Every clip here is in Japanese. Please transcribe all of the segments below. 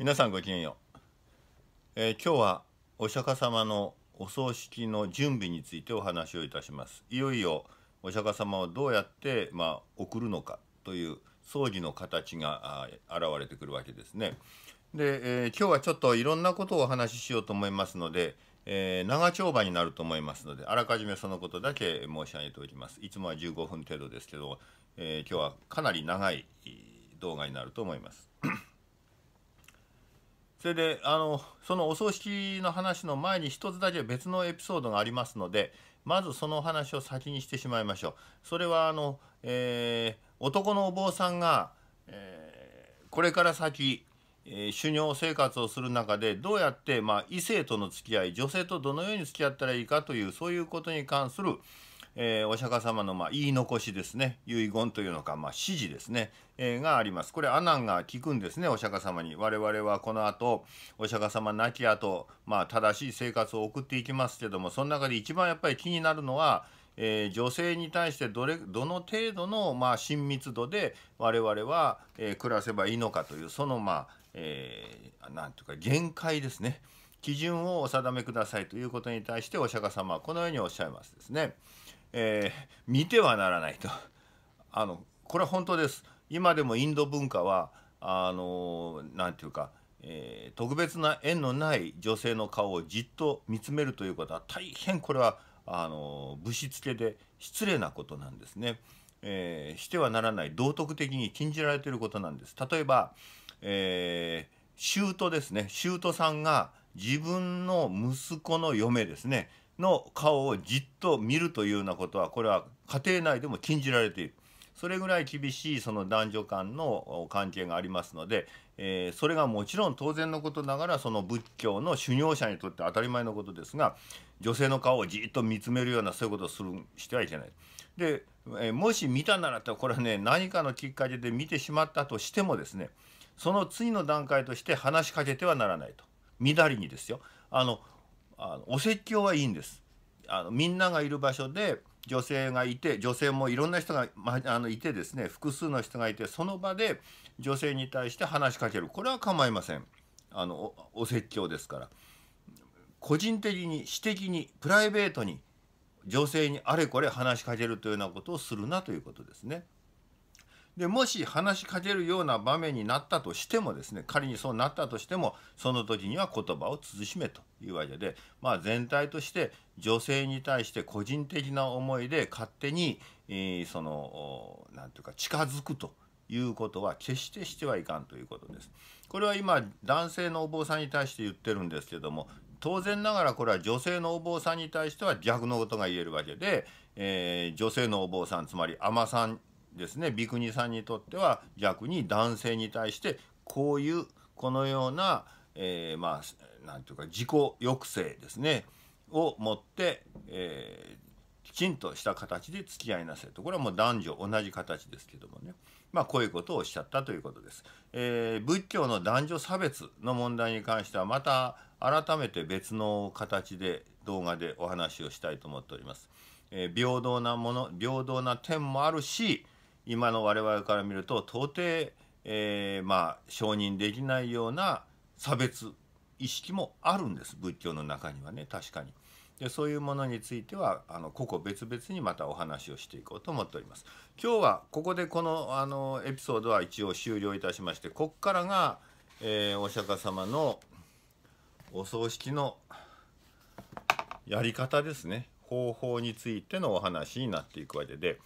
皆さんごきげんよう、えー、今日はお釈迦様のお葬式の準備についてお話をいたしますいよいよお釈迦様をどうやって、まあ、送るのかという葬儀の形が現れてくるわけですねで、えー、今日はちょっといろんなことをお話ししようと思いますので、えー、長丁場になると思いますのであらかじめそのことだけ申し上げておきますいつもは15分程度ですけど、えー、今日はかなり長い動画になると思いますそれであのそのお葬式の話の前に一つだけ別のエピソードがありますのでまずその話を先にしてしまいましょうそれはあの、えー、男のお坊さんが、えー、これから先、えー、修行生活をする中でどうやって、まあ、異性との付き合い女性とどのように付き合ったらいいかというそういうことに関する、えー、お釈迦様のまあ言い残しですね遺言というのか、まあ、指示ですね、えー、がありますこれ阿南が聞くんですねお釈迦様に我々はこの後お釈迦様亡き後、まあ正しい生活を送っていきますけどもその中で一番やっぱり気になるのはえー、女性に対してどれどの程度の、まあ、親密度で我々は、えー、暮らせばいいのかというそのまあ、えー、なんて言うか限界ですね基準をお定めくださいということに対してお釈迦様はこのようにおっしゃいますですね。えー、見てはならないとあのこれは本当です今でもインド文化はあの何て言うか、えー、特別な縁のない女性の顔をじっと見つめるということは大変これはあのぶしつけで失礼なことなんですね、えー、してはならない道徳的に禁じられていることなんです例えば、えー、舅ですね舅さんが自分の息子の嫁ですねの顔をじっと見るというようなことはこれは家庭内でも禁じられているそれぐらい厳しいその男女間の関係がありますので、えー、それがもちろん当然のことながらその仏教の修行者にとって当たり前のことですが女性の顔をじっと見つめるようなそういうことをするしてはいけない。で、えー、もし見たならとこれはね何かのきっかけで見てしまったとしてもですねその次の段階として話しかけてはならないと。みだりにですよ。あのあのお説教はいいんです。あのみんながいる場所で女性がいて女性もいろんな人が、ま、あのいてですね複数の人がいてその場で女性に対して話しかけるこれは構いませんあのお説教ですから個人的に私的にプライベートに女性にあれこれ話しかけるというようなことをするなということですね。でもし話しかけるような場面になったとしてもですね仮にそうなったとしてもその時には言葉を慎めというわけで、まあ、全体として女性に対して個人的な思いで勝手に、えー、その何て言うか近づくということは決してしてはいかんということです。これは今男性のお坊さんに対して言ってるんですけども当然ながらこれは女性のお坊さんに対しては逆のことが言えるわけで、えー、女性のお坊さんつまり尼さんですね三国さんにとっては逆に男性に対してこういうこのような、えー、まあ何て言うか自己抑制ですねを持って、えー、きちんとした形で付き合いなさいとこれはもう男女同じ形ですけどもねまあこういうことをおっしゃったということです。えー、仏教の男女差別の問題に関してはまた改めて別の形で動画でお話をしたいと思っております。えー、平等なもの平等な点もあるし今の我々から見ると到底、えー、まあ承認できないような差別意識もあるんです仏教の中にはね確かに。でそういうものについてはあの個々別々にまたお話をしていこうと思っております。今日はここでこのあのエピソードは一応終了いたしましてこっからが、えー、お釈迦様のお葬式のやり方ですね方法についてのお話になっていくわけで。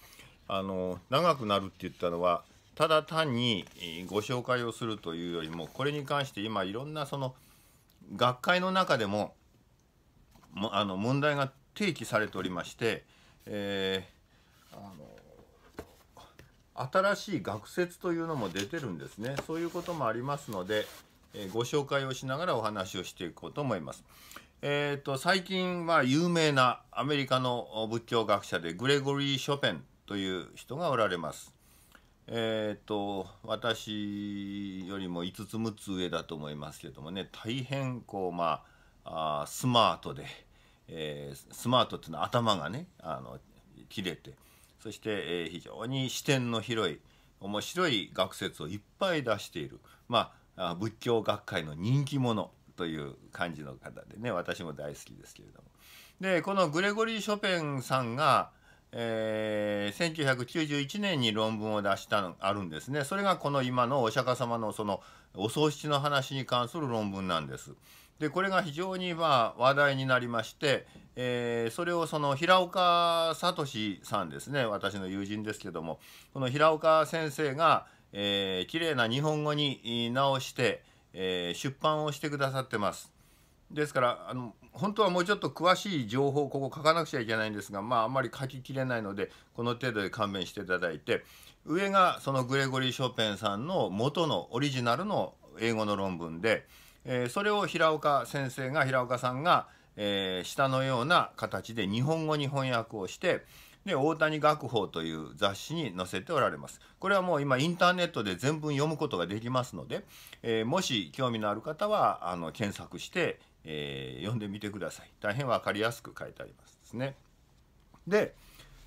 あの長くなるって言ったのはただ単にご紹介をするというよりもこれに関して今いろんなその学会の中でももあの問題が提起されておりまして、えー、あの新しい学説というのも出てるんですねそういうこともありますので、えー、ご紹介をしながらお話をしていこうと思います。えーと、最近は有名なアメリカの仏教学者でグレゴリー・ショペンという人がおられます。えっ、ー、と私よりも5つ6つ上だと思いますけどもね大変こうまああスマートで、えー、スマートっていうのは頭がねあの切れてそして、えー、非常に視点の広い面白い学説をいっぱい出しているまあ仏教学会の人気者という感じの方でね私も大好きですけれども。でこのグレゴリー・ショペンさんが「えー、1991年に論文を出したのあるんですねそれがこの今のお釈迦様のそのお葬式の話に関する論文なんです。でこれが非常にまあ話題になりまして、えー、それをその平岡聡さんですね私の友人ですけどもこの平岡先生が、えー、綺麗な日本語に直して、えー、出版をしてくださってます。ですからあの本当はもうちょっと詳しい情報をここ書かなくちゃいけないんですが、まあ、あんまり書ききれないので、この程度で勘弁していただいて、上がそのグレゴリー・ショペンさんの元のオリジナルの英語の論文で、えー、それを平岡先生が、平岡さんが、えー、下のような形で日本語に翻訳をして、で、大谷学報という雑誌に載せておられます。これはもう今インターネットで全文読むことができますので、えー、もし興味のある方は、あの、検索してえー、読んでみてください。大変分かりやすく書いてありますですね。で、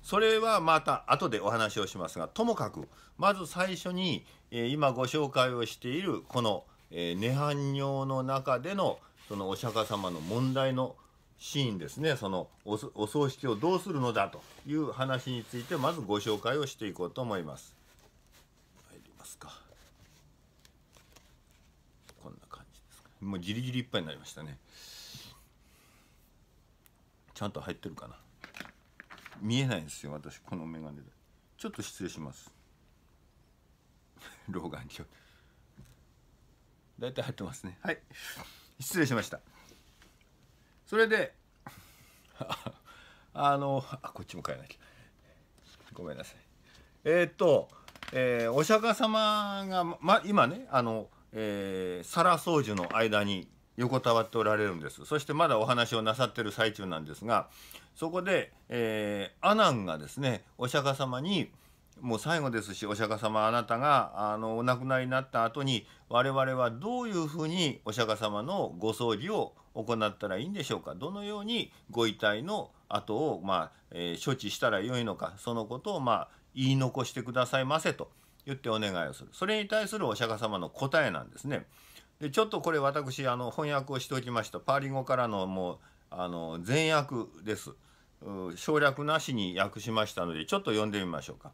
それはまた後でお話をしますが、ともかく、まず最初に、えー、今ご紹介をしている、この、えー、涅槃尿の中での、そのお釈迦様の問題のシーンですね、そのおお葬式をどうするのだという話について、まずご紹介をしていこうと思います。入りますか。こんな感じですか、もうギリギリいっぱいになりましたね。ちゃんと入ってるかな見えないですよ私この眼鏡でちょっと失礼します老眼鏡大体入ってますねはい失礼しましたそれで あのあこっちも変えなきゃごめんなさいえー、っと、えー、お釈迦様が、ま、今ねあの、えー、皿掃除の間に横たわっておられるんですそしてまだお話をなさってる最中なんですがそこで、えー、アナンがですねお釈迦様にもう最後ですしお釈迦様あなたがあのお亡くなりになった後に我々はどういうふうにお釈迦様のご葬儀を行ったらいいんでしょうかどのようにご遺体の後を、まあえー、処置したらよいのかそのことを、まあ、言い残してくださいませと言ってお願いをするそれに対するお釈迦様の答えなんですね。でちょっとこれ私あの翻訳をしておきましたパーリ語からのもうあの全訳です省略なしに訳しましたのでちょっと読んでみましょうか。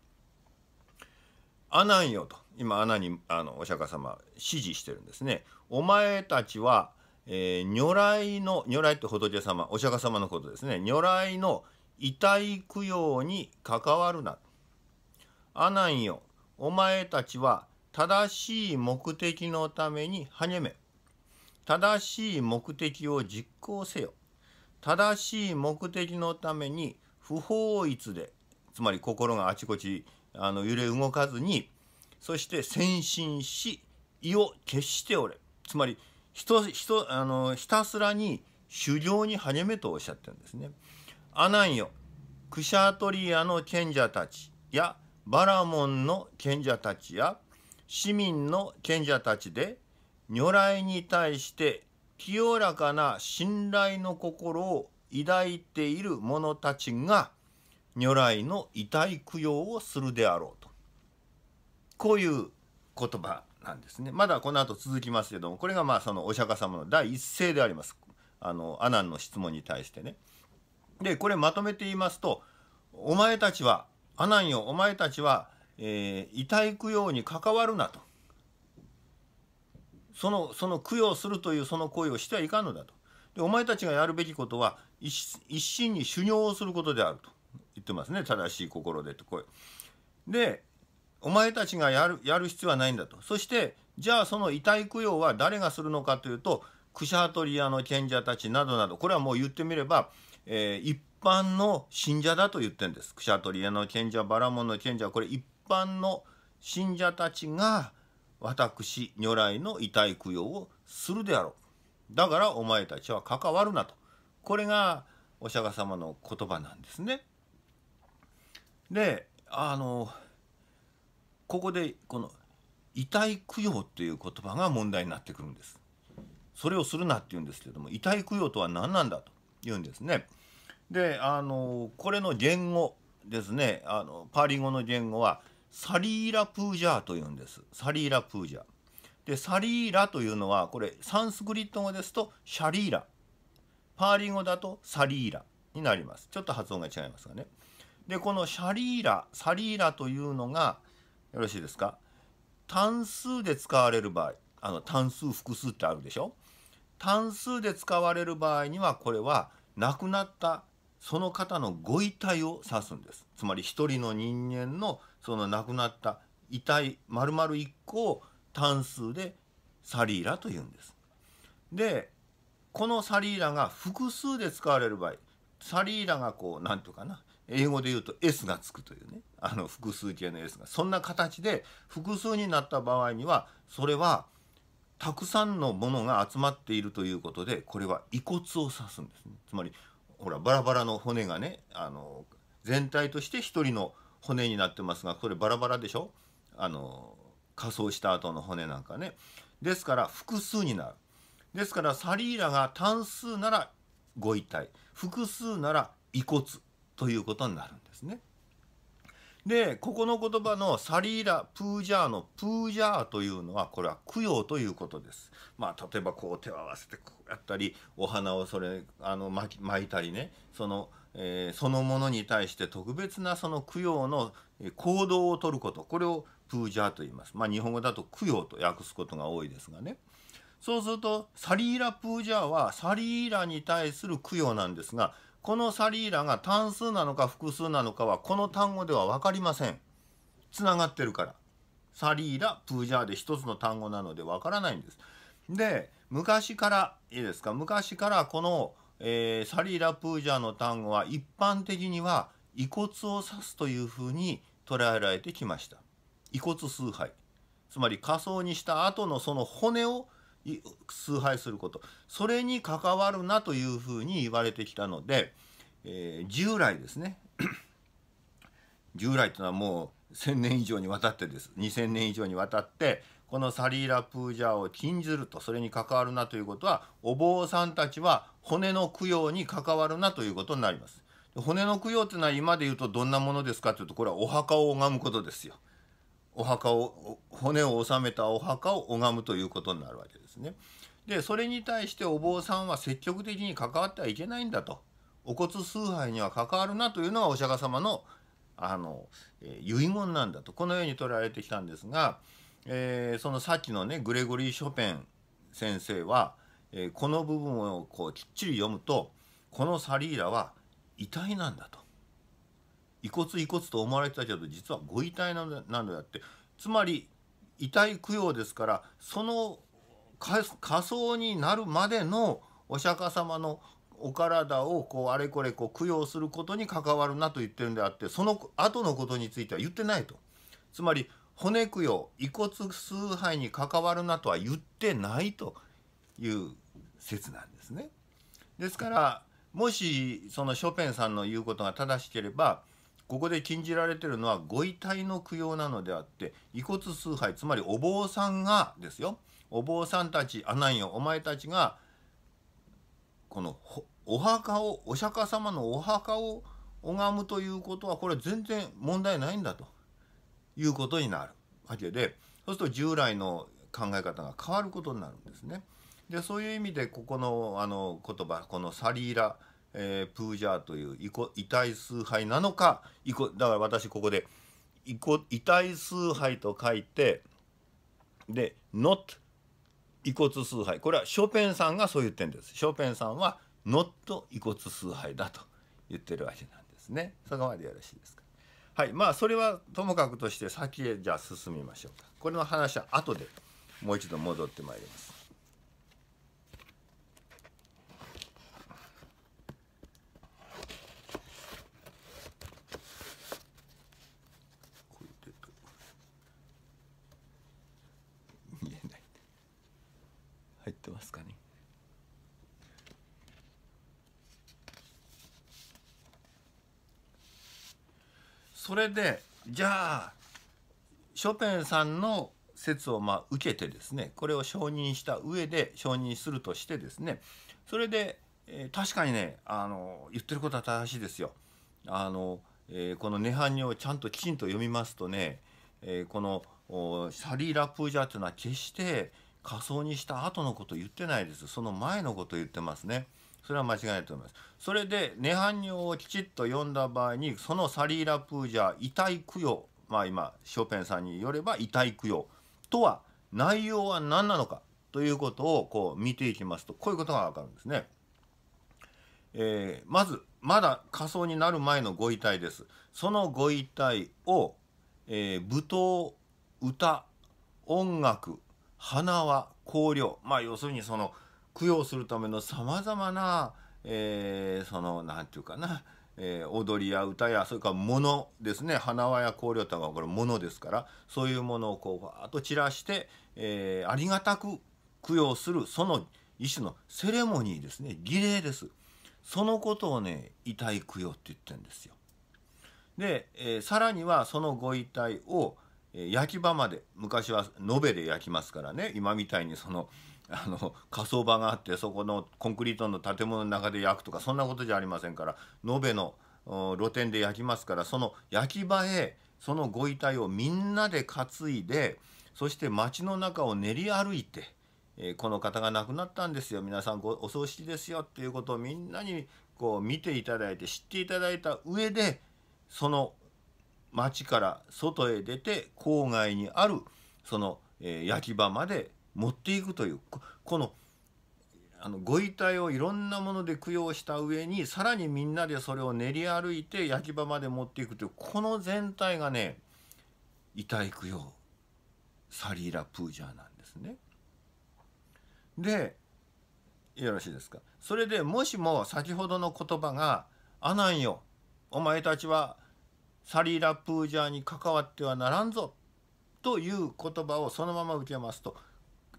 阿南よと今阿南にあのお釈迦様指示してるんですね。お前たちは、えー、如来の如来って仏様お釈迦様のことですね如来の遺体供養に関わるな。阿南よお前たちは正しい目的のために励め。正しい目的を実行せよ。正しい目的のために不法逸で、つまり心があちこちあの揺れ動かずに、そして先進し、意を決しておれ。つまり、ひと、ひと、あの、ひたすらに修行に励めとおっしゃってるんですね。アナンよ、クシャトリアの賢者たちや、バラモンの賢者たちや、市民の賢者たちで如来に対して清らかな信頼の心を抱いている者たちが如来の遺体供養をするであろうとこういう言葉なんですねまだこの後続きますけどもこれがまあそのお釈迦様の第一声でありますあの阿南の質問に対してね。でこれまとめて言いますと「お前たちは阿南よお前たちはえー、遺体供養に関わるなと。その、その供養するというその行為をしてはいかんのだと。で、お前たちがやるべきことは一、一心に修行をすることであると言ってますね。正しい心でと、これ。で、お前たちがやる、やる必要はないんだと。そして、じゃあその遺体供養は誰がするのかというと、クシャトリアの賢者たちなどなど、これはもう言ってみれば、えー、一般の信者だと言ってんです。クシャトリアの賢者、バラモンの賢者はこれ一般の信者たちが私如来の遺体供養をするであろう。だからお前たちは関わるなと。これがお釈迦様の言葉なんですね。で、あの、ここでこの遺体供養という言葉が問題になってくるんです。それをするなって言うんですけども、遺体供養とは何なんだと言うんですね。で、あの、これの言語ですね、あのパーリ語の言語は、サリーラプージャーというんです。サリーラプージャー。で、サリーラというのは、これ、サンスクリット語ですと、シャリーラ。パーリ語だと、サリーラになります。ちょっと発音が違いますがね。で、このシャリーラ、サリーラというのが、よろしいですか単数で使われる場合、あの、単数、複数ってあるでしょ単数で使われる場合には、これは、亡くなったその方のご遺体を指すんです。つまり、一人の人間のその亡くなった遺体丸々1個を単数でサリーラというんです。でこのサリーラが複数で使われる場合サリーラがこう何ていうかな英語で言うと S がつくというねあの複数形の S がそんな形で複数になった場合にはそれはたくさんのものが集まっているということでこれは遺骨を指すんですねつまりほらバラバラの骨がねあの全体として一人の骨になってますがこれバラバラでしょあの仮装した後の骨なんかねですから複数になるですからサリーラが単数ならご遺体複数なら遺骨ということになるんですね。でここの言葉のサリーラ・プージャーのプージャーというのはこれは供養ということです。まあ例えばこう手を合わせてこうやったりお花をそれあの巻いたりねそのえー、そのものに対して特別なその供養の行動をとることこれをプージャーと言います、まあ、日本語だと供養と訳すことが多いですがねそうするとサリーラプージャーはサリーラに対する供養なんですがこのサリーラが単数なのか複数なのかはこの単語では分かりませんつながってるからサリーラプージャーで一つの単語なので分からないんですで昔からいいですか昔からこのえー、サリー・ラプージャーの単語は一般的には遺骨を指すというふうに捉えられてきました。遺骨崇拝。つまり仮葬にした後のその骨を崇拝すること。それに関わるなというふうに言われてきたので、えー、従来ですね。従来というのはもう1000年以上にわたってです。2000年以上にわたってこのサリーラプージャーを禁ずるとそれに関わるなということはお坊さんたちは骨の供養に関わるなということになります骨の供養というのは今で言うとどんなものですかというとこれはお墓を拝むことですよお墓を骨を納めたお墓を拝むということになるわけですねでそれに対してお坊さんは積極的に関わってはいけないんだとお骨崇拝には関わるなというのがお釈迦様のあの、えー、遺言なんだとこのように捉えられてきたんですがえー、そのさっきのねグレゴリー・ショペン先生は、えー、この部分をこうきっちり読むとこのサリーラは遺体なんだと遺骨遺骨と思われてたけど実はご遺体なんだなんだってつまり遺体供養ですからその仮装になるまでのお釈迦様のお体をこうあれこれこう供養することに関わるなと言ってるんであってその後のことについては言ってないと。つまり骨供養遺骨崇拝に関わるなとは言ってないという説なんですね。ですからもしそのショペンさんの言うことが正しければここで禁じられてるのはご遺体の供養なのであって遺骨崇拝つまりお坊さんがですよお坊さんたちあなんよお前たちがこのお墓をお釈迦様のお墓を拝むということはこれ全然問題ないんだということになるわけでそうすると従来の考え方が変わることになるんですね。でそういう意味でここのあの言葉このサリーラ、えー、プージャーという遺遺体崇拝なのかだから私ここで遺体崇拝と書いてで not 遺骨崇拝これはショペンさんがそう言ってるんです。ショペンさんは not 遺骨崇拝だと言ってるわけなんですね。そこまでよろしいですかはいまあそれはともかくとして先へじゃあ進みましょうかこれの話は後でもう一度戻ってまいりますそれでじゃあショペンさんの説をまあ受けてですねこれを承認した上で承認するとしてですねそれで、えー、確かにねあの言ってることは正しいですよ。あのえー、この「涅槃経」をちゃんときちんと読みますとね、えー、この「サリーラ・プージャ」というのは決して仮想にした後のことを言ってないですその前のことを言ってますね。それは間違いないと思います。それで、涅槃尿をきちっと読んだ場合に、そのサリーラプージャ、ー遺体供養、まあ今、ショペンさんによれば遺体供養とは、内容は何なのかということをこう見ていきますと、こういうことがわかるんですね。えー、まず、まだ火葬になる前のご遺体です。そのご遺体を、えー、舞踏、歌、音楽、花輪、香料、まあ要するにその、供養するためのさまざまな、えー、その何て言うかな、えー、踊りや歌やそれから物ですね花輪や香料玉はこれ物ですからそういうものをこうわーっと散らして、えー、ありがたく供養するその一種のセレモニーですね儀礼ですそのことをね遺体供養って言ってるんですよ。で、えー、さらにはそのご遺体を焼き場まで昔は延べで焼きますからね今みたいにそのあの火葬場があってそこのコンクリートの建物の中で焼くとかそんなことじゃありませんから延べの露店で焼きますからその焼き場へそのご遺体をみんなで担いでそして町の中を練り歩いて、えー、この方が亡くなったんですよ皆さんお葬式ですよっていうことをみんなにこう見ていただいて知っていただいた上でその町から外へ出て郊外にあるその、えー、焼き場まで持っていくというこのあのご遺体をいろんなもので供養した上にさらにみんなでそれを練り歩いて焼き場まで持っていくというこの全体がね遺体供養サリーラ・プージャーなんですね。でよろしいですかそれでもしも先ほどの言葉が「阿南よお前たちはサリーラ・プージャーに関わってはならんぞ」という言葉をそのまま受けますと「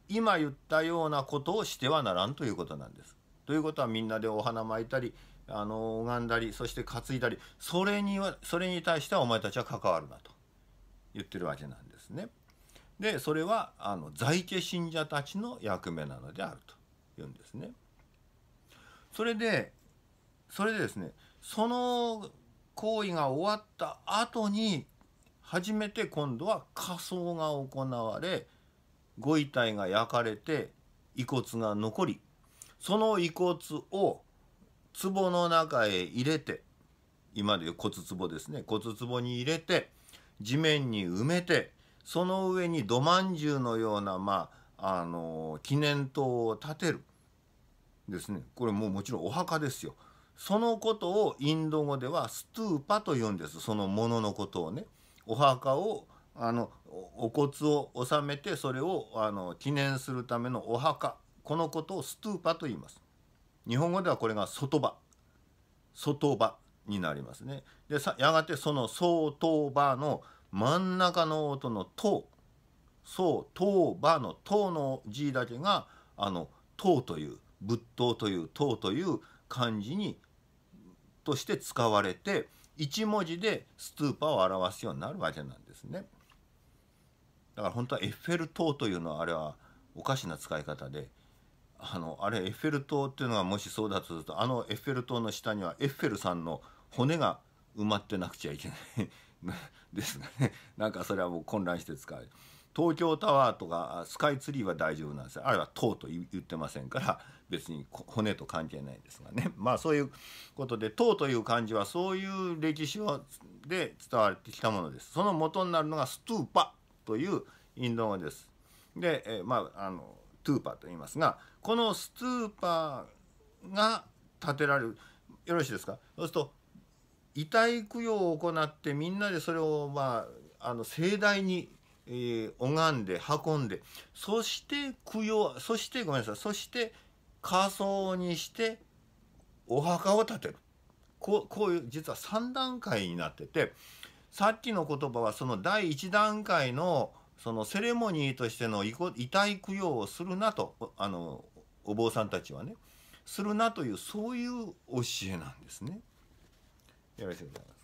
今言ったようなことをしてはならんということなんです。ということはみんなでお花巻いたりあの拝んだりそして担いだりそれにはそれに対してはお前たちは関わるなと言ってるわけなんですね。でそれはあの在家信者たちの役目なのであると言うんですね。それでそれでですねその行為が終わった後に初めて今度は火葬が行われご遺体が焼かれて遺骨が残りその遺骨を壺の中へ入れて今でいう骨壺ですね骨壺に入れて地面に埋めてその上に土まんじゅうのような、まあ、あの記念塔を建てるですねこれももちろんお墓ですよ。そのことをインド語ではストゥーパと言うんですそのもののことをね。お墓をあのお骨を納めてそれをあの記念するためのお墓このことをストゥーパと言います日本語ではこれが外場外場になりますねでやがてその相当場の真ん中の音の「と」そう「と」「ば」の「と」の字だけが「あのと」という仏塔」という「と」という漢字にとして使われて1文字でストゥーパを表すようになるわけなんですね。だから本当はエッフェル塔というのはあれはおかしな使い方であのあれエッフェル塔っていうのがもしそうだとするとあのエッフェル塔の下にはエッフェルさんの骨が埋まってなくちゃいけない ですがねなんかそれはもう混乱して使う東京タワーとかスカイツリーは大丈夫なんですあれは塔と言ってませんから別に骨と関係ないですがねまあそういうことで塔という漢字はそういう歴史をで伝わってきたものですその元になるのがストゥーパというインド語です。で、えまあ、あの、トゥーパーと言いますが、このストゥーパーが建てられる。よろしいですかそうすると、遺体供養を行ってみんなでそれを、まあ、あの、盛大に、えー、拝んで運んでそして供養そしてごめんなさいそして仮装にしてお墓を建てるこうこういう実は3段階になっててさっきの言葉はその第1段階のそのセレモニーとしての遺体供養をするなとあのお坊さんたちはねするなというそういう教えなんですね。よろしくお願いします。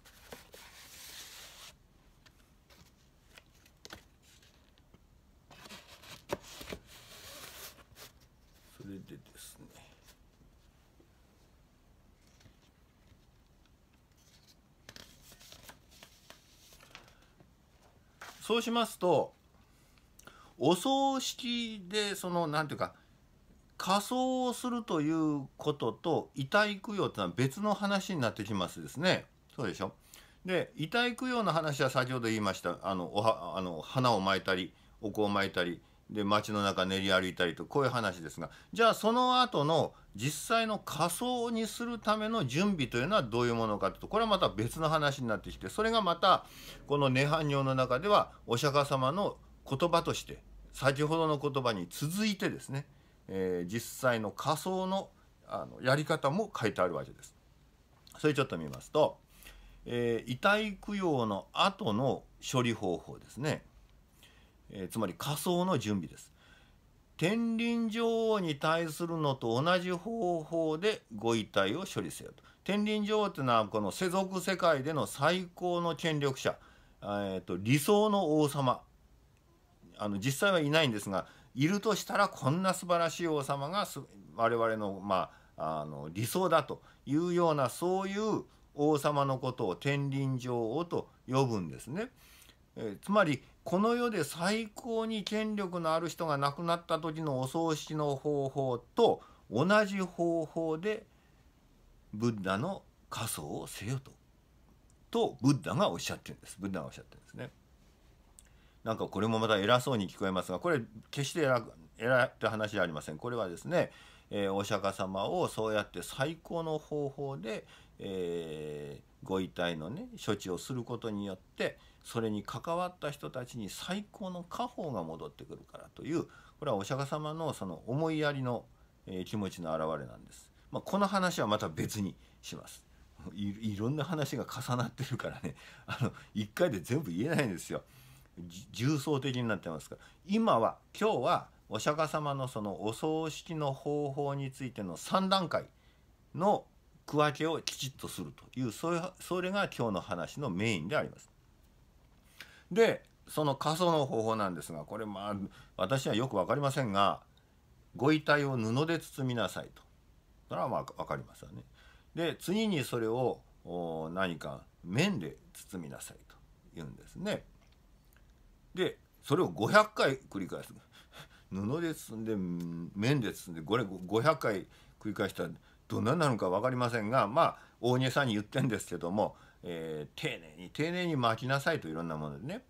そうしますとお葬式でその何ていうか仮装をするということと遺体供養というのは別の話になってきますですね。そうでしょで遺体供養の話は先ほど言いましたあのおはあの花を巻いたりお香を巻いたりで街の中練り歩いたりとこういう話ですがじゃあその後の実際の仮装にするための準備というのはどういうものかというとこれはまた別の話になってきてそれがまたこの「涅槃経」の中ではお釈迦様の言葉として先ほどの言葉に続いてですね、えー、実際の仮想のあのやり方も書いてあるわけです。それちょっと見ますと、えー、遺体供養の後の処理方法ですね。えー、つまり仮想の準備です。天輪女王に対するのと同じ方法でご遺体を処理せよと。天輪女王というのはこの世俗世界での最高の権力者、えーと、理想の王様あの実際はいないんですがいるとしたらこんな素晴らしい王様が我々の,、まあ、あの理想だというようなそういう王様のことを天輪女王と呼ぶんですね。えー、つまりこの世で最高に権力のある人が亡くなった時のお葬式の方法と同じ方法でブッダの仮装をせよと。とブッダがおっしゃってるんです。ブッダがおっしゃってるんですね。なんかこれもまた偉そうに聞こえますがこれ決して偉く偉いって話じゃありません。これはですね、えー、お釈迦様をそうやって最高の方法で、えーご遺体のね処置をすることによってそれに関わった人たちに最高の家宝が戻ってくるからというこれはお釈迦様のその思いやりの、え気持ちの表れなんです。まあ、この話はまた別にします。いろんな話が重なってるからねあの一回で全部言えないんですよ。重層的になってますから今は今日はお釈迦様のそのお葬式の方法についての3段階の区分けをきちっとするというそれそれが今日の話のメインであります。でその過疎の方法なんですがこれまあ私はよく分かりませんがご遺体を布で包みなさいとそれはまあ分かりますよね。で次にそれを何か面で包みなさいと言うんですね。でそれを500回繰り返す。布で包んで面で包んでこれ500回繰り返したらどんなんなのか分かりませんがまあ大げさに言ってんですけども、えー、丁寧に丁寧に巻きなさいといろんなものでね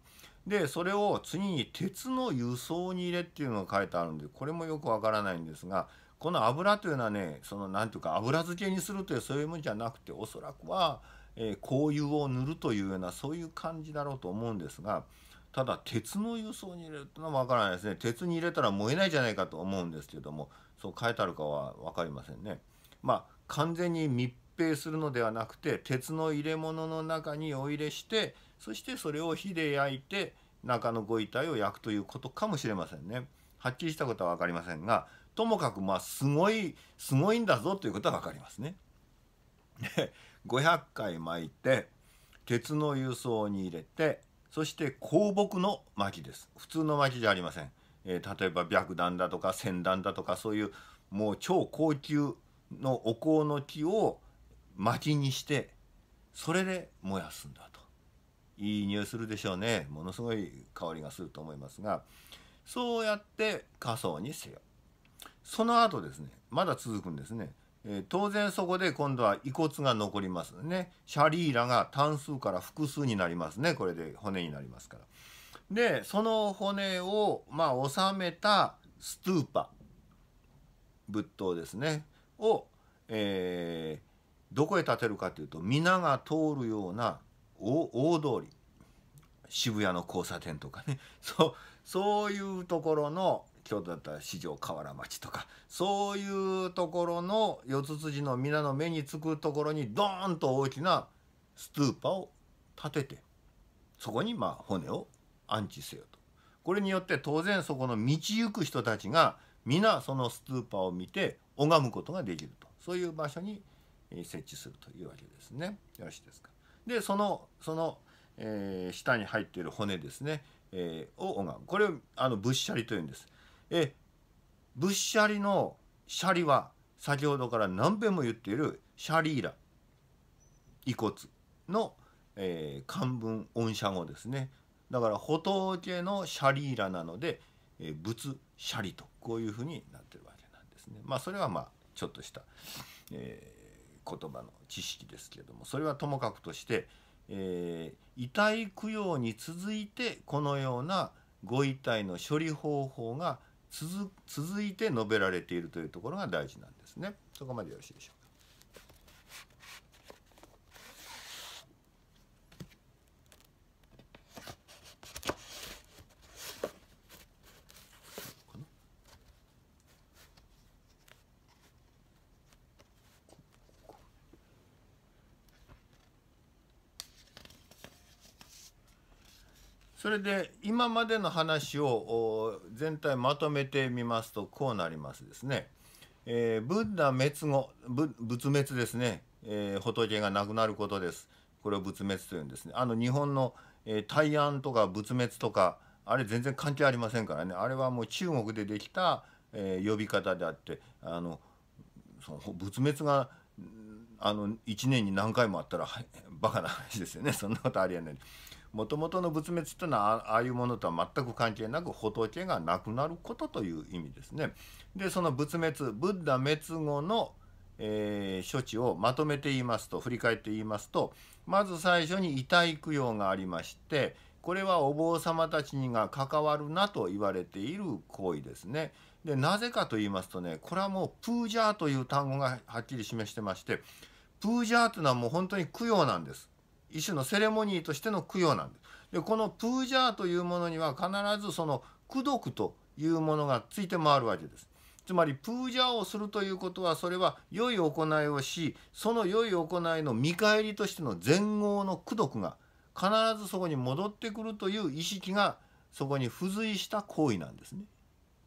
でそれを次に鉄の輸送に入れっていうのが書いてあるんでこれもよくわからないんですがこの油というのはねその何ていうか油漬けにするというそういうものじゃなくておそらくは、えー、香油を塗るというようなそういう感じだろうと思うんですがただ鉄の輸送に入れるというのはわからないですね鉄に入れたら燃えないじゃないかと思うんですけどもそう書いてあるかは分かりませんね。まあ、完全に密閉するのではなくて鉄の入れ物の中にお入れしてそしてそれを火で焼いて中のご遺体を焼くということかもしれませんね。はっきりしたことは分かりませんがともかくまあすごいすごいんだぞということは分かりますね。で500回巻いて鉄の輸送に入れてそして香木のきです普通のきじゃありません、えー、例えば白檀だとか千檀だとかそういうもう超高級のお香の木を薪にしてそれで燃やすんだといい匂いするでしょうねものすごい香りがすると思いますがそうやって火葬にせよその後ですねまだ続くんですね、えー、当然そこで今度は遺骨が残りますねシャリーラが単数から複数になりますねこれで骨になりますからでその骨をまあ納めたストゥーパ仏塔ですねを、えー、どこへ建てるかというと皆が通るような大通り渋谷の交差点とかね そそういうところの京都だったら四条河原町とかそういうところの四つ辻の皆の目につくところにドーンと大きなストゥーパを建ててそこにまあ骨を安置せよと。これによって当然そこの道行く人たちが皆そのストゥーパを見て拝むことができるとそういう場所に設置するというわけですね。よろしいですか。でそのその、えー、下に入っている骨ですね、えー、を拝むこれをあの仏舎利というんです。え仏舎利の舎利は先ほどから何遍も言っているシャリーラ遺骨の、えー、漢文音社語ですねだから仏のシャリーラなので、えー、仏シャリとこういうふうになってるねまあそれはまあちょっとした、えー、言葉の知識ですけれどもそれはともかくとして、えー、遺体供養に続いてこのようなご遺体の処理方法が続いて述べられているというところが大事なんですね。そこまでよろしいでしょうそれで今までの話を全体まとめてみますとこうなりますですね。えー、ブッダ滅後仏滅ですね、えー、仏がなくなることです。これを仏滅というんですね。あの日本の、えー、大安とか仏滅とかあれ全然関係ありませんからねあれはもう中国でできた、え呼び方であってあのその仏滅があの1年に何回もあったら バカな話ですよねそんなことありえない。もともとの仏滅というのはああいうものとは全く関係なく仏がなくなることという意味ですね。でその仏滅ブッダ滅後の、えー、処置をまとめて言いますと振り返って言いますとまず最初に遺体供養がありましてこれはお坊様たちにが関わるなと言われている行為ですね。でなぜかと言いますとねこれはもうプージャーという単語がはっきり示してましてプージャーというのはもう本当に供養なんです。一種のセレモニーとしての供養なんです。でこのプージャーというものには必ずその功徳というものがついて回るわけです。つまりプージャーをするということはそれは良い行いをしその良い行いの見返りとしての全豪の功徳が必ずそこに戻ってくるという意識がそこに付随した行為なんですね。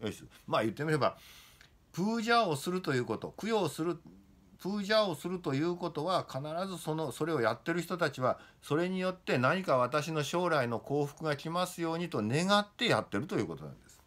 よしまあ言ってみればプージャーをするということ供養するプージャーをするということは必ずそのそれをやってる人たちはそれによって何か私の将来の幸福が来ますようにと願ってやってるということなんです。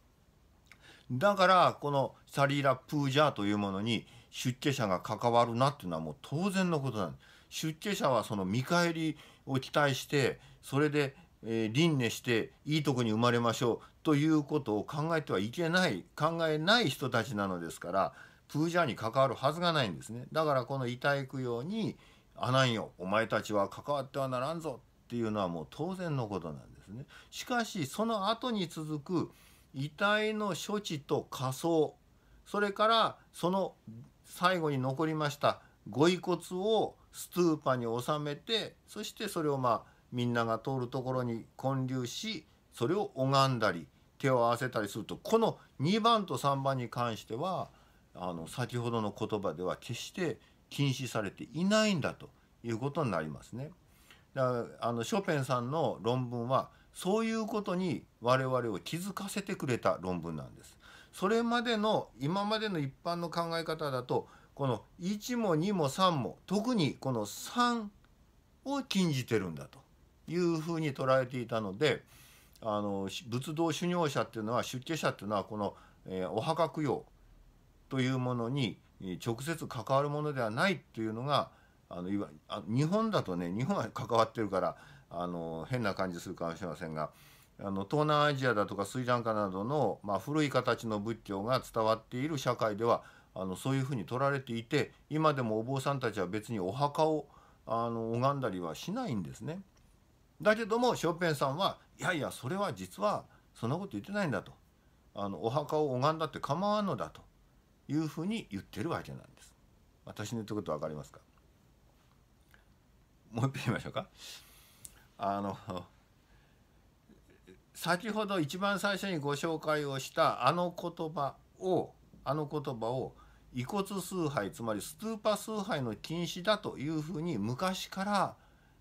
だからこのサリーラ・プージャーというものに出家者が関わるなっていうのはもう当然のことなんです。出家者はその見返りを期待してそれで、えー、輪廻していいとこに生まれましょうということを考えてはいけない考えない人たちなのですからプージャーに関わるはずがないんですねだからこの遺体供養に「あなんよお前たちは関わってはならんぞ」っていうのはもう当然のことなんですね。しかしその後に続く遺体の処置と火葬それからその最後に残りましたご遺骨をストゥーパに収めてそしてそれをまあみんなが通るところに建立しそれを拝んだり手を合わせたりするとこの2番と3番に関してはあの先ほどの言葉では決して禁止されていないんだということになりますね。だからあのショペンさんの論文はそういうことに我々を気づかせてくれた論文なんです。それまでの今までの一般の考え方だとこの1も2も3も特にこの3を禁じてるんだというふうに捉えていたのであの仏道修行者っていうのは出家者っていうのはこの、えー、お墓供養というものに直接関わるものではないというのがあのいわあ日本だとね日本は関わってるからあの変な感じするかもしれませんがあの東南アジアだとかスリランカなどの、まあ、古い形の仏教が伝わっている社会ではあのそういうふうに取られていて今でもお坊さんたちは別にお墓をあの拝んだりはしないんですね。だけどもショーペンさんはいやいやそれは実はそんなこと言ってないんだとあのお墓を拝んだって構わんのだというふうに言ってるわけなんです。私の言ってこと分かりますかもう一回言いましょうか。あの先ほど一番最初にご紹介をしたあの言葉をあの言葉を遺骨崇拝つまりストゥーパ崇拝の禁止だというふうに昔から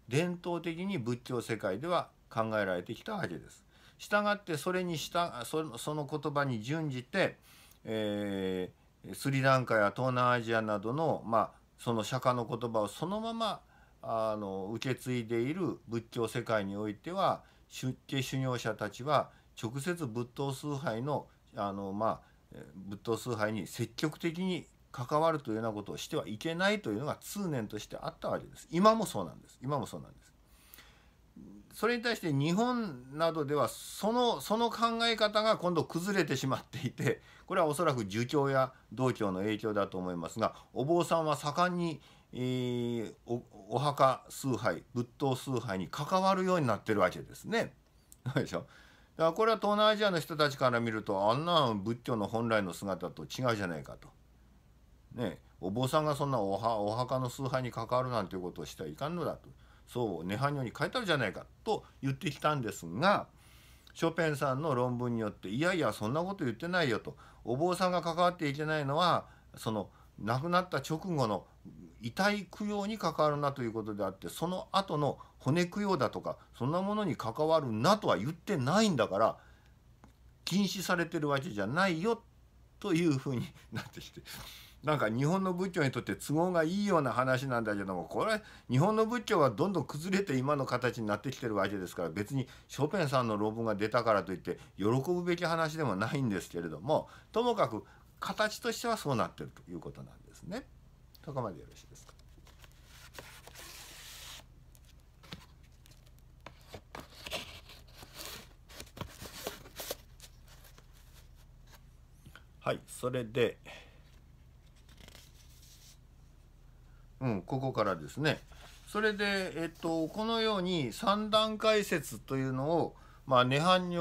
伝統的に仏教世界では考えられてきたわけです。したがってそれにしたその言葉に準じて、えースリランカや東南アジアなどの、まあ、その釈迦の言葉をそのままあの受け継いでいる仏教世界においては出家修行者たちは直接仏頭崇拝のあの、まあ、仏頭崇拝に積極的に関わるというようなことをしてはいけないというのが通念としてあったわけです。今もそうなんです。今もそうなんです。それに対して日本などではそのその考え方が今度崩れてしまっていて これはおそらく儒教や道教の影響だと思いますがお坊さんは盛んに、えー、おお墓崇拝仏塔崇拝に関わるようになってるわけですね。でしょだからこれは東南アジアの人たちから見るとあんな仏教の本来の姿と違うじゃないかと。ねお坊さんがそんなおお墓の崇拝に関わるなんていうことをしてはいかんのだと。そう涅槃にに変えたるじゃないかと言ってきたんですがショペンさんの論文によっていやいやそんなこと言ってないよとお坊さんが関わっていけないのはその亡くなった直後の遺体供養に関わるなということであってその後の骨供養だとかそんなものに関わるなとは言ってないんだから禁止されてるわけじゃないよというふうになってきてなんか日本の仏教にとって都合がいいような話なんだけどもこれ日本の仏教はどんどん崩れて今の形になってきてるわけですから別にショペンさんの論文が出たからといって喜ぶべき話でもないんですけれどもともかく形としてはそうなってるということなんですね。そこまでよろしいですか。はい、それで、うん、ここからですね。それで、えっと、このように3段階説というのを、まあ、涅槃尿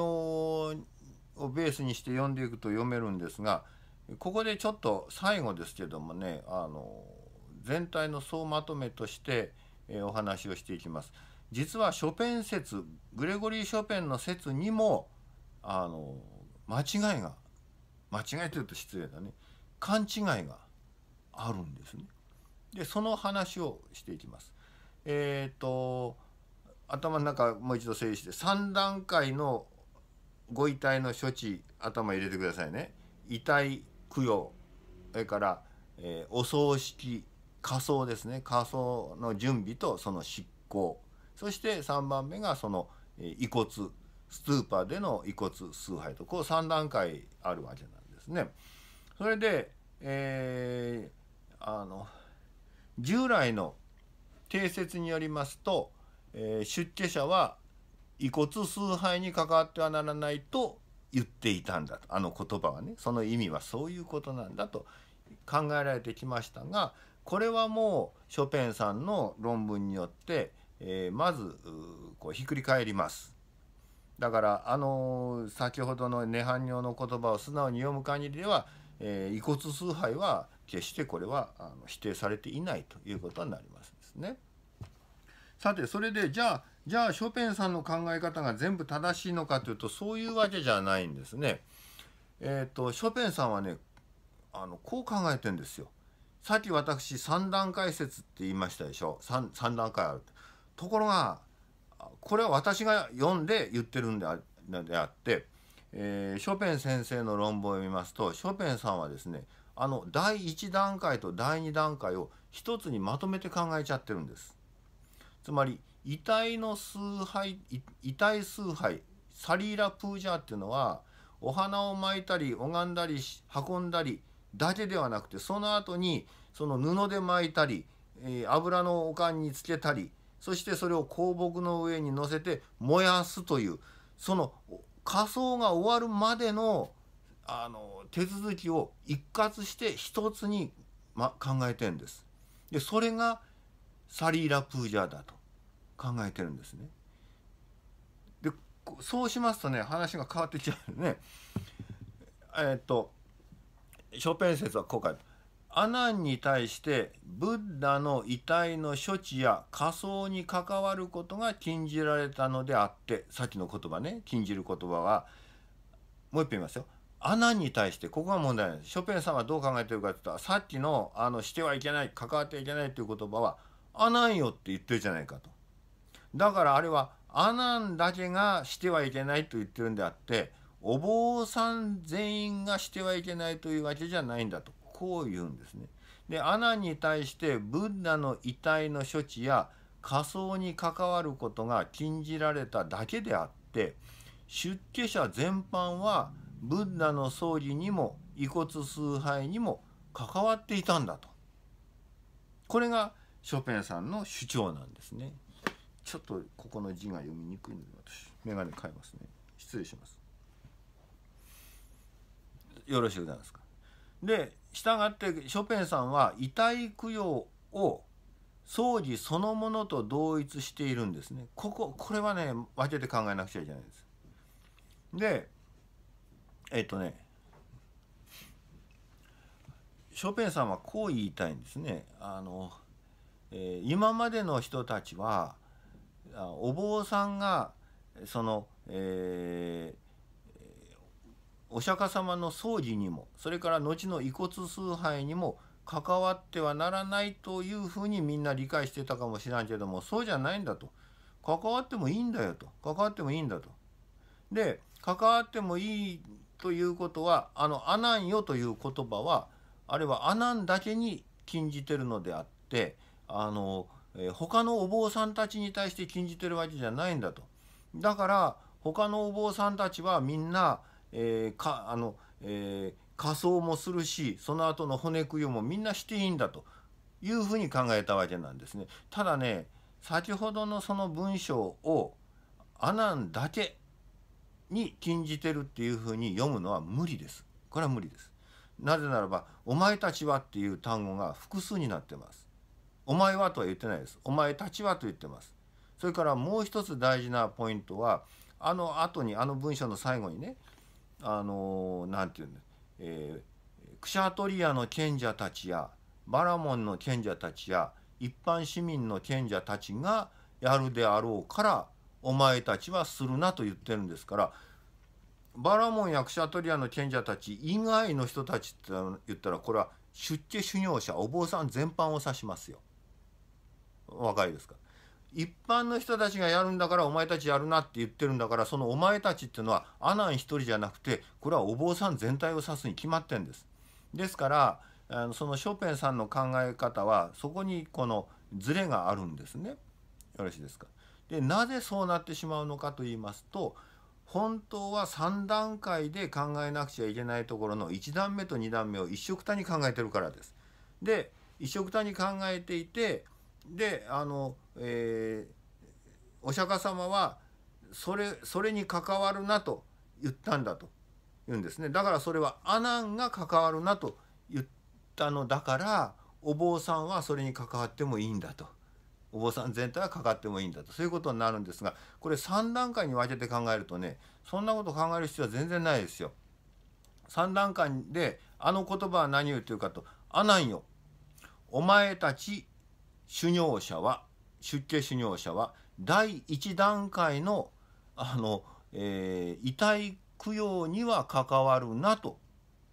をベースにして読んでいくと読めるんですが、ここでちょっと最後ですけどもね、あの、全体の総まとめとして、えお話をしていきます。実はショペン説、グレゴリー・ショペンの説にも、あの、間違いが、間違いというと失礼だね、勘違いがあるんですね。でその話をしていきます。えっ、ー、と頭の中もう一度整理して3段階のご遺体の処置頭入れてくださいね。遺体供養それから、えー、お葬式火葬ですね火葬の準備とその執行そして3番目がその、えー、遺骨スーパーでの遺骨崇拝とこう3段階あるわけなんですね。それで、えー、あの従来の定説によりますと、えー、出家者は遺骨崇拝に関わってはならないと言っていたんだとあの言葉はねその意味はそういうことなんだと考えられてきましたがこれはもうショペンさんの論文によって、えー、まずこうひっくり返ります。だからあのー、先ほどの涅槃尿の言葉を素直に読む限りでは、えー、遺骨崇拝は決してこれはあの否定されていないということになりますですね。さてそれでじゃあじゃあショペンさんの考え方が全部正しいのかというとそういうわけじゃないんですね。えっ、ー、とショペンさんはねあのこう考えてんですよ。さっき私3段階説って言いましたでしょ 3, 3段階あるところがこれは私が読んで言ってるんであであって、えー、ショペン先生の論文を見ますとショペンさんはですねあの第1段階と第2段階を一つにまとめて考えちゃってるんです。つまり遺体の崇拝遺体崇拝サリーラ・プージャーっていうのはお花を巻いたり拝んだり運んだりだけではなくてその後にその布で巻いたり、えー、油のおかんにつけたりそしてそれを香木の上に乗せて燃やすというその火葬が終わるまでのあの手続きを一括して一つに、ま、考えてるんです。でそれがサリーラプージャーだと考えてるんですね。でそうしますとね話が変わってきちゃうね。えっとショペン説はこう書いてアナンに対してブッダの遺体の処置や火葬に関わることが禁じられたのであってさっきの言葉ね禁じる言葉はもう一遍言いますよ穴に対してここが問題なんですショペンさんはどう考えてるかって言ったらさっきのあのしてはいけない関わってはいけないという言葉は穴よって言ってるじゃないかと。だからあれはンだけがしてはいけないと言ってるんであってお坊さん全員がしてはいけないというわけじゃないんだとこう言うんですね。で穴に対してブッダの遺体の処置や火葬に関わることが禁じられただけであって出家者全般はブッダの葬儀にも遺骨崇拝にも関わっていたんだとこれがショペンさんの主張なんですねちょっとここの字が読みにくいので私眼鏡変えますね失礼しますよろしゅうございますかで従ってショペンさんは遺体供養を葬儀そのものと同一しているんですねこここれはね分けて考えなくちゃいけないんですでえっとねショペンさんはこう言いたいんですね。あのえー、今までの人たちはお坊さんがその、えー、お釈迦様の葬儀にもそれから後の遺骨崇拝にも関わってはならないというふうにみんな理解してたかもしれんけどもそうじゃないんだと関わってもいいんだよと関わってもいいんだと。で関わってもいいということはあの「阿南よ」という言葉はあれは阿南だけに禁じてるのであってあの、えー、他のお坊さんたちに対して禁じてるわけじゃないんだと。だから他のお坊さんたちはみんな、えー、かあの、えー、仮装もするしその後の骨供養もみんなしていいんだというふうに考えたわけなんですね。ただね先ほどのその文章を「阿南だけ」に禁じてるっていうふうに読むのは無理です。これは無理です。なぜならば、お前たちはっていう単語が複数になってます。お前はとは言ってないです。お前たちはと言ってます。それからもう一つ大事なポイントは、あの後に、あの文章の最後にね、あの、なんて言うんだ、えー、クシャトリアの賢者たちや、バラモンの賢者たちや、一般市民の賢者たちがやるであろうからお前たちはするなと言ってるんですからバラモン役者トリアの賢者たち以外の人たちって言ったらこれは出家修行者お坊さん全般を指しますよ。若いですか一般の人たちがやるんだからお前たちやるなって言ってるんだからそのお前たちっていうのは阿南一人じゃなくてこれはお坊さん全体を指すに決まってんです。ですからあのそのショペンさんの考え方はそこにこのズレがあるんですね。よろしいですかでなぜそうなってしまうのかと言いますと本当は3段階で考えなくちゃいけないところの1段目と2段目を一緒くたに考えてるからです。で一緒くたに考えていてであの、えー、お釈迦様はそれそれに関わるなと言ったんだと言うんですねだからそれは阿南が関わるなと言ったのだからお坊さんはそれに関わってもいいんだとお坊さん全体はかかってもいいんだとそういうことになるんですがこれ3段階に分けて考えるとねそんなこと考える必要は全然ないですよ。3段階であの言葉は何を言ってるかと「阿南よお前たち修行者は出家修行者は第1段階のあの、えー、遺体供養には関わるなと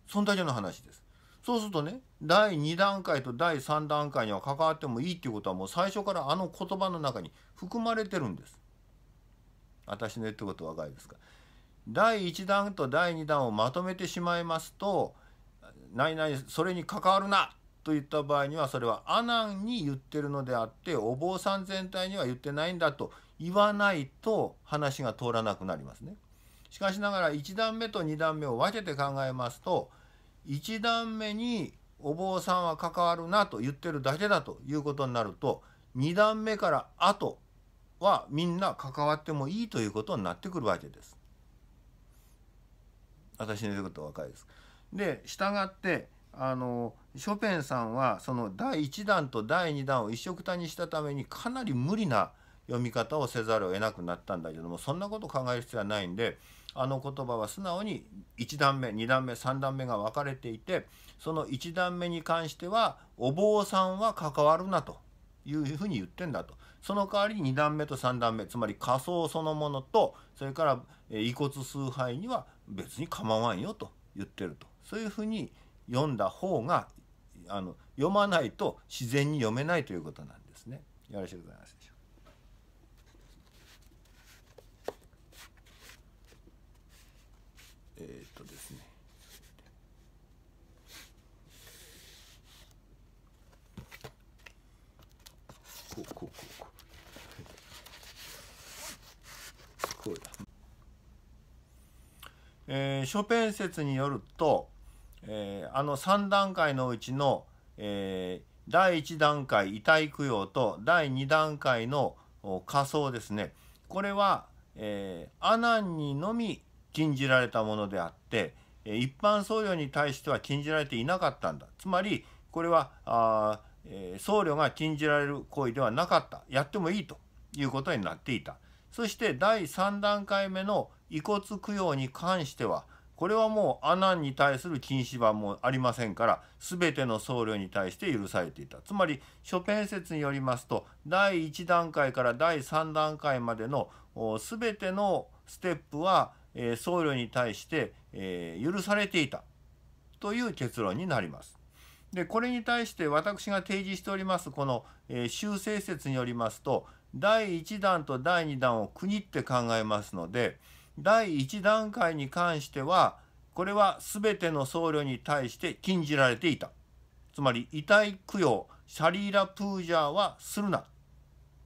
そんだけの話です。そうするとね第2段階と第3段階には関わってもいいっていうことはもう最初からあの言葉の中に含まれてるんです。私の言ってること若いですか。第1弾と第2弾をまとめてしまいますと「何々それに関わるな!」と言った場合にはそれは阿南に言ってるのであってお坊さん全体には言ってないんだと言わないと話が通らなくなりますね。しかしながら1段目と2段目を分けて考えますと「1段目にお坊さんは関わるなと言ってるだけだということになると2段目から後はみんな関わってもいいということになってくるわけです。私の言うことは若いです。で従ってあのショペンさんはその第1弾と第2弾を一緒くたにしたためにかなり無理な読み方をせざるを得なくなったんだけどもそんなこと考える必要はないんであの言葉は素直に1段目2段目3段目が分かれていてその1段目に関してはお坊さんは関わるなというふうに言ってんだとその代わりに2段目と3段目つまり仮想そのものとそれから遺骨崇拝には別に構わんよと言ってるとそういうふうに読んだ方があの読まないと自然に読めないということなんですね。よろしくお願いします。えー、っとですねこうこうこうこうこうだ、えー、ショペン説によると、えー、あの3段階のうちの、えー、第1段階遺体供養と第2段階の仮想ですねこれは、えー、阿南にのみ禁じられたものであって一般僧侶に対しては禁じられていなかったんだつまりこれはあ、えー、僧侶が禁じられる行為ではなかったやってもいいということになっていたそして第3段階目の遺骨供養に関してはこれはもう阿南に対する禁止版もありませんから全ての僧侶に対して許されていたつまり諸編説によりますと第1段階から第3段階までの全てのステップはえ僧侶に対して、え許されていたという結論になります。でこれに対して私が提示しておりますこの、え修正説によりますと第1弾と第2弾を国って考えますので第1段階に関してはこれは全ての僧侶に対して禁じられていたつまり遺体供養シャリーラ・プージャーはするな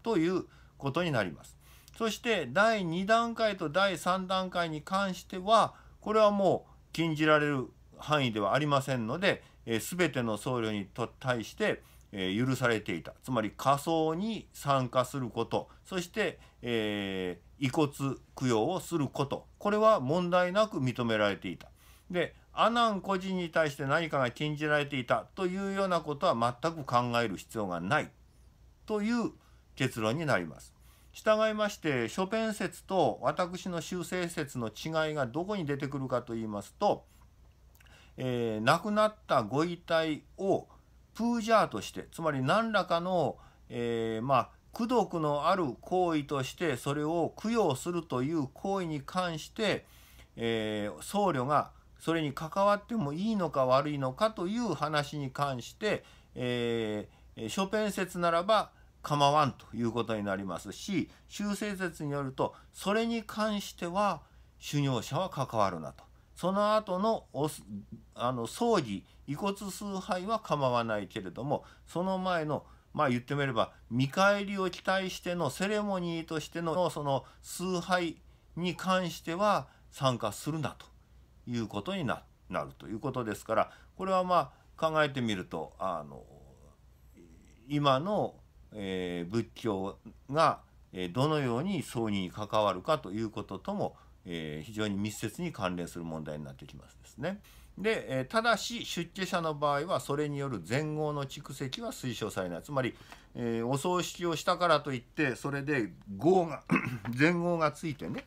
ということになります。そして第2段階と第3段階に関してはこれはもう禁じられる範囲ではありませんので、えー、全ての僧侶に対して、えー、許されていたつまり仮想に参加することそして、えー、遺骨供養をすることこれは問題なく認められていた。で阿南個人に対して何かが禁じられていたというようなことは全く考える必要がないという結論になります。従いまして諸弁説と私の修正説の違いがどこに出てくるかと言いますと、えー、亡くなったご遺体をプージャーとしてつまり何らかの、えー、まあ功徳のある行為としてそれを供養するという行為に関して、えー、僧侶がそれに関わってもいいのか悪いのかという話に関して、えー、諸弁説ならば構わんということになりますし修正説によるとそれに関しては修行者は関わるなとその後のあの葬儀遺骨崇拝は構わないけれどもその前のまあ言ってみれば見返りを期待してのセレモニーとしてのその崇拝に関しては参加するなということになるということですからこれはまあ考えてみるとあの今のえー、仏教がどのように葬儀に関わるかということとも、えー、非常に密接に関連する問題になってきますですね。で、えー、ただし出家者の場合はそれによる前後の蓄積は推奨されないつまり、えー、お葬式をしたからといってそれで号が前後 がついてね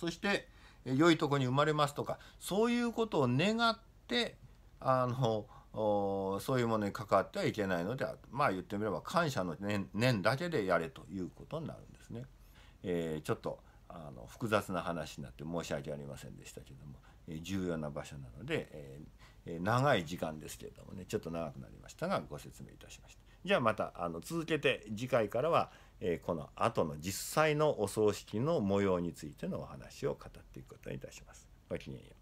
そして良いとこに生まれますとかそういうことを願ってあのそういうものに関わってはいけないのであまあ言ってみれば感謝の念念だけでやれということになるんですね。えー、ちょっとあの複雑な話になって申し訳ありませんでしたけども、え重要な場所なので、えー、長い時間ですけれどもねちょっと長くなりましたがご説明いたしました。じゃあまたあの続けて次回からは、えー、この後の実際のお葬式の模様についてのお話を語っていくことにいたします。ごきげんよう。